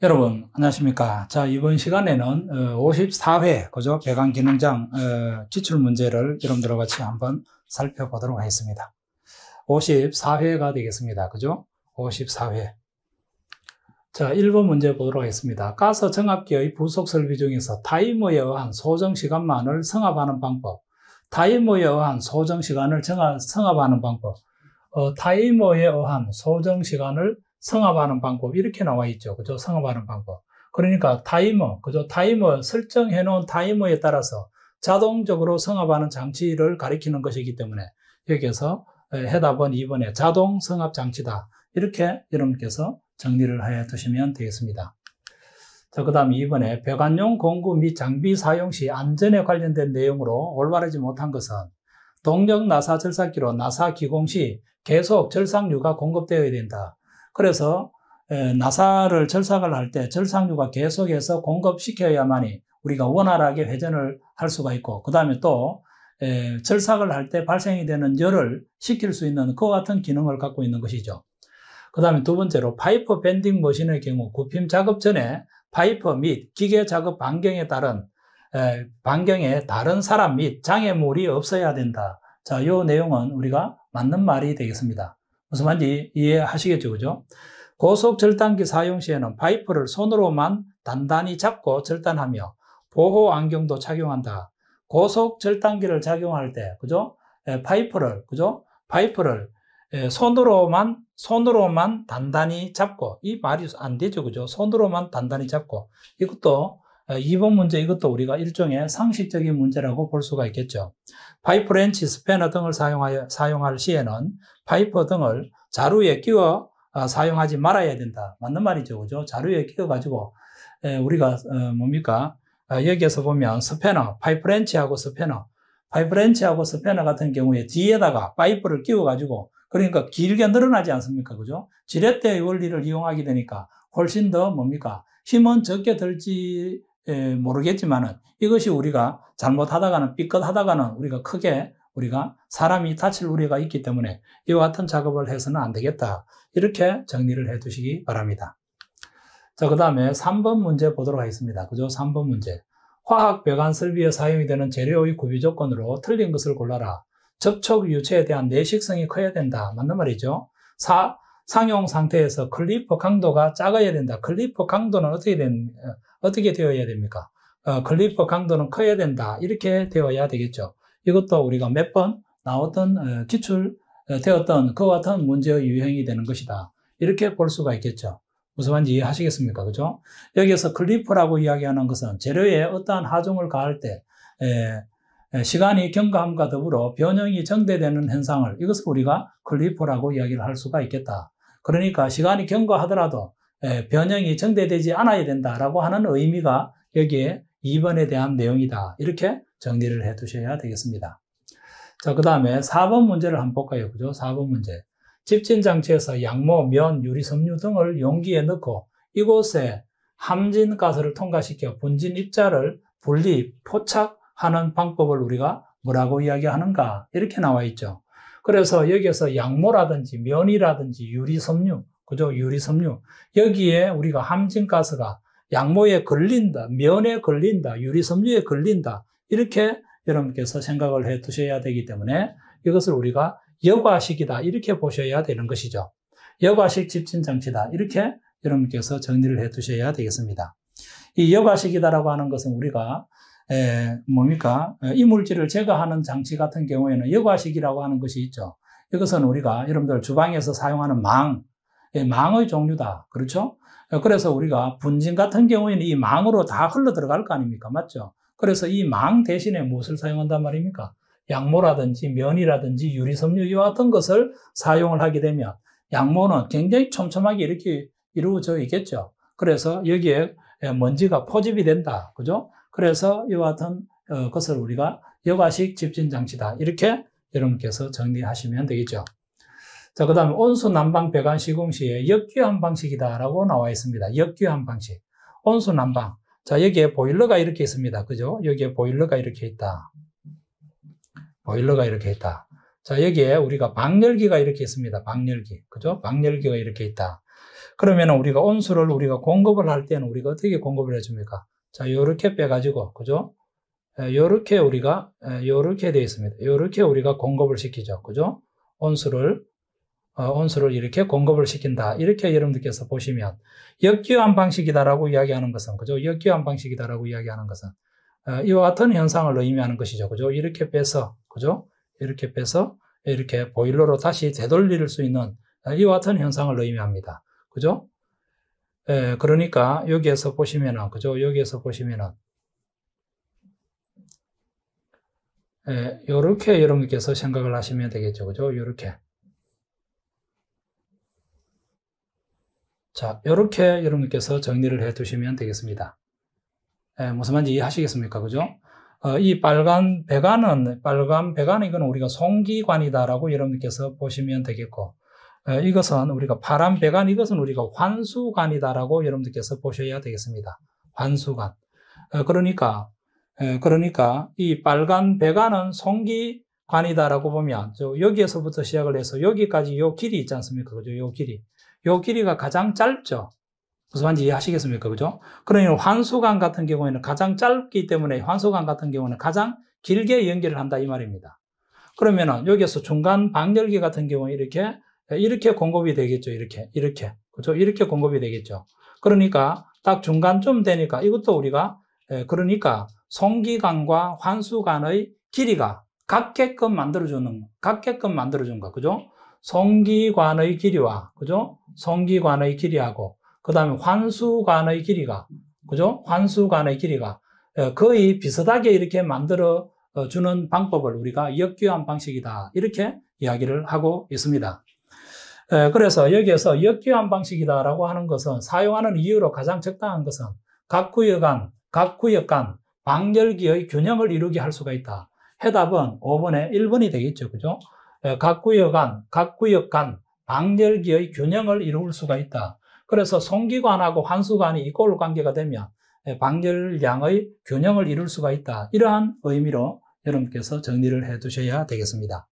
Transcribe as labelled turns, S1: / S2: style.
S1: 여러분 안녕하십니까 자 이번 시간에는 54회 어, 그죠 배관 기능장 어, 지출 문제를 여러분들과 같이 한번 살펴보도록 하겠습니다 54회가 되겠습니다 그죠 54회 자 1번 문제 보도록 하겠습니다 가스 정압기의 부속 설비 중에서 타이머에 의한 소정 시간만을 성합하는 방법 타이머에 의한 소정 시간을 정하, 성압하는 방법 어, 타이머에 의한 소정 시간을 성압하는 방법 이렇게 나와 있죠. 그죠? 성압하는 방법. 그러니까 타이머, 그죠? 타이머 설정해 놓은 타이머에 따라서 자동적으로 성압하는 장치를 가리키는 것이기 때문에 여기에서 해답은 2번에 자동 성압 장치다. 이렇게 여러분께서 정리를 해 두시면 되겠습니다. 자, 그 다음 2번에 배관용 공구 및 장비 사용 시 안전에 관련된 내용으로 올바르지 못한 것은 동력 나사 절삭기로 나사 기공 시 계속 절삭류가 공급되어야 된다. 그래서 나사를 절삭을 할 때 절삭류가 계속해서 공급시켜야만이 우리가 원활하게 회전을 할 수가 있고 그 다음에 또 절삭을 할 때 발생이 되는 열을 식힐 수 있는 그와 같은 기능을 갖고 있는 것이죠. 그 다음에 두 번째로 파이퍼 밴딩 머신의 경우 굽힘 작업 전에 파이퍼 및 기계 작업 반경에 따른 반경에 다른 사람 및 장애물이 없어야 된다. 자, 요 내용은 우리가 맞는 말이 되겠습니다. 무슨 말인지 이해하시겠죠, 그죠? 고속 절단기 사용 시에는 파이프를 손으로만 단단히 잡고 절단하며 보호 안경도 착용한다. 고속 절단기를 작용할 때, 그죠? 파이프를, 그죠? 파이프를 손으로만 손으로만 단단히 잡고 이 말이 안 되죠, 그죠? 손으로만 단단히 잡고 이것도 어, 이번 문제 이것도 우리가 일종의 상식적인 문제라고 볼 수가 있겠죠. 파이프 렌치, 스패너 등을 사용하여, 사용할 시에는 파이프 등을 자루에 끼워 어, 사용하지 말아야 된다. 맞는 말이죠. 그죠? 자루에 끼워가지고, 우리가, 어, 뭡니까? 여기에서 보면 스패너, 파이프 렌치하고 스패너, 파이프 렌치하고 스패너 같은 경우에 뒤에다가 파이프를 끼워가지고, 그러니까 길게 늘어나지 않습니까? 그죠? 지렛대의 원리를 이용하게 되니까 훨씬 더 뭡니까? 힘은 적게 들지 예, 모르겠지만은 이것이 우리가 잘못하다가는 삐끗하다가는 우리가 크게 우리가 사람이 다칠 우려가 있기 때문에 이와 같은 작업을 해서는 안 되겠다. 이렇게 정리를 해 두시기 바랍니다. 자, 그 다음에 3번 문제 보도록 하겠습니다. 그죠? 3번 문제. 화학 배관 설비에 사용이 되는 재료의 구비 조건으로 틀린 것을 골라라. 접촉 유체에 대한 내식성이 커야 된다. 맞는 말이죠. 사, 상용 상태에서 클리퍼 강도가 작아야 된다. 클리퍼 강도는 어떻게 된, 어떻게 되어야 됩니까? 어, 클리퍼 강도는 커야 된다. 이렇게 되어야 되겠죠. 이것도 우리가 몇 번 나왔던 어, 기출되었던 어, 그와 같은 문제의 유형이 되는 것이다. 이렇게 볼 수가 있겠죠. 무슨 말인지 이해하시겠습니까? 그죠? 여기에서 클리퍼라고 이야기하는 것은 재료에 어떠한 하중을 가할 때, 에, 시간이 경과함과 더불어 변형이 정대되는 현상을 이것을 우리가 클리퍼라고 이야기를 할 수가 있겠다. 그러니까 시간이 경과하더라도 예, 변형이 정대되지 않아야 된다라고 하는 의미가 여기에 2번에 대한 내용이다. 이렇게 정리를 해 두셔야 되겠습니다. 자, 그 다음에 4번 문제를 한번 볼까요? 그죠? 4번 문제. 집진장치에서 양모, 면, 유리, 섬유 등을 용기에 넣고 이곳에 함진가스를 통과시켜 분진 입자를 분리, 포착하는 방법을 우리가 뭐라고 이야기하는가? 이렇게 나와 있죠. 그래서 여기에서 양모라든지 면이라든지 유리섬유, 그죠? 유리섬유. 여기에 우리가 함진가스가 양모에 걸린다, 면에 걸린다, 유리섬유에 걸린다. 이렇게 여러분께서 생각을 해 두셔야 되기 때문에 이것을 우리가 여과식이다. 이렇게 보셔야 되는 것이죠. 여과식 집진장치다. 이렇게 여러분께서 정리를 해 두셔야 되겠습니다. 이 여과식이다라고 하는 것은 우리가 뭡니까 어, 이물질을 제거하는 장치 같은 경우에는 여과식이라고 하는 것이 있죠. 이것은 우리가 여러분들 주방에서 사용하는 망, 예, 망의 종류다. 그렇죠? 어, 그래서 우리가 분진 같은 경우에는 이 망으로 다 흘러 들어갈 거 아닙니까? 맞죠? 그래서 이 망 대신에 무엇을 사용한단 말입니까? 양모라든지 면이라든지 유리섬유 와 같은 것을 사용을 하게 되면 양모는 굉장히 촘촘하게 이렇게 이루어져 있겠죠. 그래서 여기에 먼지가 포집이 된다. 그죠? 그래서 이와 같은 것을 우리가 여과식 집진장치다. 이렇게 여러분께서 정리하시면 되겠죠. 자, 그 다음에 온수 난방 배관 시공 시에 역규환 방식이다라고 나와 있습니다. 역규환 방식. 온수 난방. 자, 여기에 보일러가 이렇게 있습니다. 그죠? 여기에 보일러가 이렇게 있다. 보일러가 이렇게 있다. 자, 여기에 우리가 방열기가 이렇게 있습니다. 방열기. 그죠? 방열기가 이렇게 있다. 그러면 우리가 온수를 우리가 공급을 할 때는 우리가 어떻게 공급을 해줍니까? 자, 요렇게 빼가지고, 그죠? 요렇게 우리가, 요렇게 되어 있습니다. 요렇게 우리가 공급을 시키죠. 그죠? 온수를, 어, 온수를 이렇게 공급을 시킨다. 이렇게 여러분들께서 보시면, 역기환 방식이다라고 이야기하는 것은, 그죠? 역기환 방식이다라고 이야기하는 것은, 어, 이와 같은 현상을 의미하는 것이죠. 그죠? 이렇게 빼서, 그죠? 이렇게 빼서, 이렇게 보일러로 다시 되돌릴 수 있는 어, 이와 같은 현상을 의미합니다. 그죠? 예, 그러니까 여기에서 보시면은 그죠? 여기에서 보시면은 예, 요렇게 여러분께서 생각을 하시면 되겠죠. 그죠? 이렇게 자, 이렇게 여러분께서 정리를 해 두시면 되겠습니다. 예, 무슨 말인지 이해하시겠습니까? 그죠? 어, 이 빨간 배관은, 빨간 배관은 이건 우리가 송기관이다라고 여러분께서 보시면 되겠고, 어, 이것은 우리가 파란 배관 이것은 우리가 환수관이다라고 여러분들께서 보셔야 되겠습니다. 환수관. 어, 그러니까 어, 그러니까 이 빨간 배관은 송기관이다라고 보면 여기에서부터 시작을 해서 여기까지 요 길이 있지 않습니까? 그죠? 요 길이. 요 길이가 가장 짧죠. 무슨 말인지 이해하시겠습니까? 그죠? 그러니 환수관 같은 경우에는 가장 짧기 때문에 환수관 같은 경우는 가장 길게 연결을 한다 이 말입니다. 그러면은 여기에서 중간 방열기 같은 경우에 이렇게 이렇게 공급이 되겠죠. 이렇게, 이렇게. 그렇죠? 이렇게 공급이 되겠죠. 그러니까 딱 중간쯤 되니까 이것도 우리가 그러니까 송기관과 환수관의 길이가 같게끔 만들어주는, 같게끔 만들어준 거, 그죠? 송기관의 길이와, 그죠? 송기관의 길이하고, 그 다음에 환수관의 길이가, 그죠? 환수관의 길이가 거의 비슷하게 이렇게 만들어주는 방법을 우리가 역규환 방식이다. 이렇게 이야기를 하고 있습니다. 그래서 여기에서 역기환 방식이다라고 하는 것은 사용하는 이유로 가장 적당한 것은 각 구역 간, 각 구역 간 방열기의 균형을 이루게 할 수가 있다. 해답은 5번의 1번이 되겠죠. 그죠? 각 구역 간, 각 구역 간 방열기의 균형을 이룰 수가 있다. 그래서 송기관하고 환수관이 이꼴 관계가 되면 방열량의 균형을 이룰 수가 있다. 이러한 의미로 여러분께서 정리를 해 두셔야 되겠습니다.